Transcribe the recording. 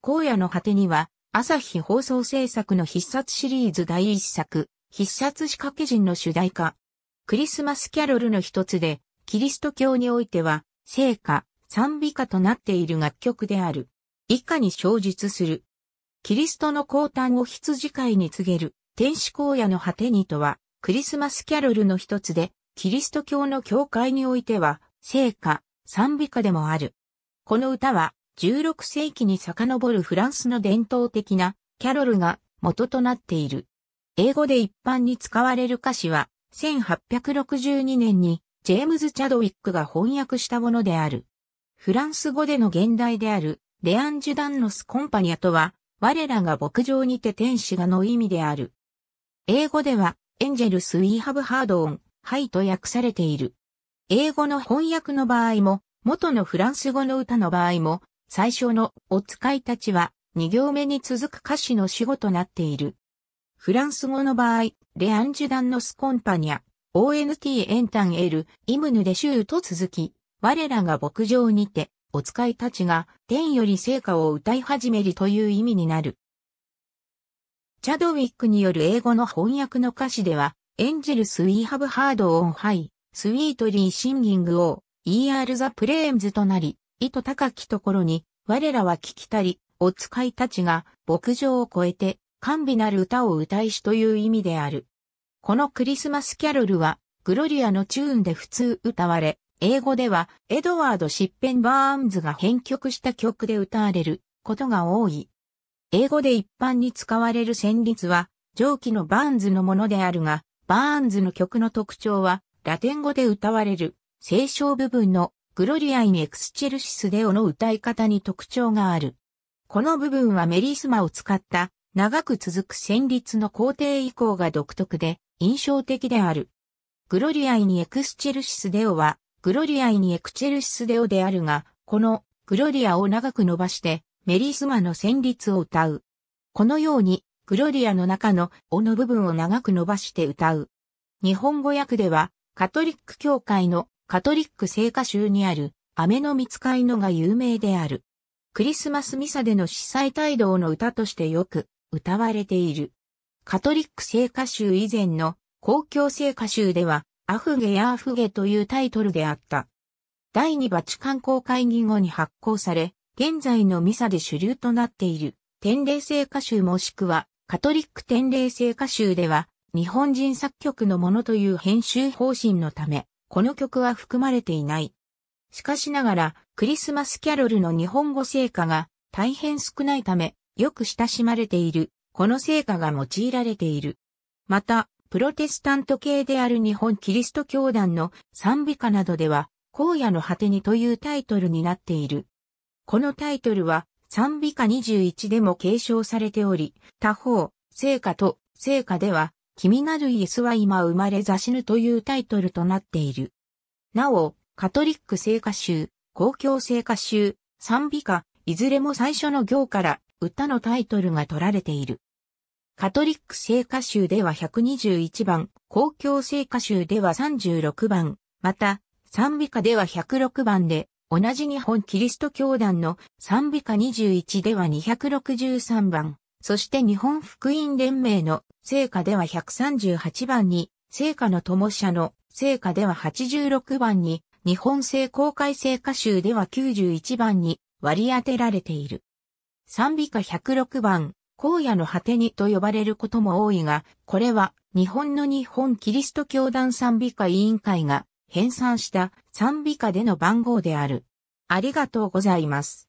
荒野の果てには、朝日放送制作の必殺シリーズ第一作、必殺仕掛け人の主題歌。クリスマスキャロルの一つで、キリスト教においては、聖歌、賛美歌となっている楽曲である。以下に生述する。キリストの降誕を羊飼いに告げる、天使荒野の果てにとは、クリスマスキャロルの一つで、キリスト教の教会においては、聖歌、賛美歌でもある。この歌は、16世紀に遡るフランスの伝統的なキャロルが元となっている。英語で一般に使われる歌詞は、1862年にジェームズ・チャドウィックが翻訳したものである。フランス語での現代である、レアンジュダンノス・コンパニアとは、我らが牧場にて天使がの意味である。英語では、エンジェルス・イーハブ・ハードオン、ハイと訳されている。英語の翻訳の場合も、元のフランス語の歌の場合も、最初のお使いたちは2行目に続く歌詞の主語となっている。フランス語の場合、レアンジュダンノスコンパニャ、ONT エンタンエル、イムヌレシューと続き、我らが牧場にて、お使いたちが天より聖歌を歌い始めるという意味になる。チャドウィックによる英語の翻訳の歌詞では、エンジェルス・ウィーハブ・ハード・オン・ハイ、スウィートリー・シンギング・オー、ER・ ザ・プレーンズとなり、意図高きところに、我らは聞きたり、お使いたちが牧場を越えて、甘美なる歌を歌いしという意味である。このクリスマスキャロルは、グロリアのチューンで普通歌われ、英語では、エドワード・シッペンバーンズが編曲した曲で歌われることが多い。英語で一般に使われる旋律は、上記のバーンズのものであるが、バーンズの曲の特徴は、ラテン語で歌われる、聖唱部分のグロリア・イン・エクスチェルシス・デオの歌い方に特徴がある。この部分はメリスマを使った長く続く旋律の工程以降が独特で印象的である。グロリア・イン・エクスチェルシス・デオはグロリア・イン・エクチェルシス・デオであるが、このグロリアを長く伸ばしてメリスマの旋律を歌う。このようにグロリアの中の尾の部分を長く伸ばして歌う。日本語訳ではカトリック教会のカトリック聖歌州にある、雨の見つかいのが有名である。クリスマスミサでの司祭帯同の歌としてよく歌われている。カトリック聖歌集以前の公共聖歌集ではアフゲやアフゲというタイトルであった。第2バチカン公会議後に発行され、現在のミサで主流となっている天霊聖歌集もしくはカトリック天霊聖歌集では日本人作曲のものという編集方針のためこの曲は含まれていない。しかしながら、クリスマスキャロルの日本語聖歌が大変少ないため、よく親しまれている、この聖歌が用いられている。また、プロテスタント系である日本キリスト教団の賛美歌などでは、荒野の果てにというタイトルになっている。このタイトルは、賛美歌21でも継承されており、他方、聖歌と聖歌では、君なるイエスは今生まれ雑死ぬというタイトルとなっている。なお、カトリック聖歌集、公共聖歌集、賛美歌、いずれも最初の行から歌のタイトルが取られている。カトリック聖歌集では121番、公共聖歌集では36番、また、賛美歌では106番で、同じ日本キリスト教団の賛美歌21では263番、そして日本福音連盟の聖火では138番に、聖火の友社の聖火では86番に、日本聖公会聖歌集では91番に割り当てられている。賛美歌106番、荒野の果てにと呼ばれることも多いが、これは日本の日本キリスト教団賛美歌委員会が編纂した賛美歌での番号である。ありがとうございます。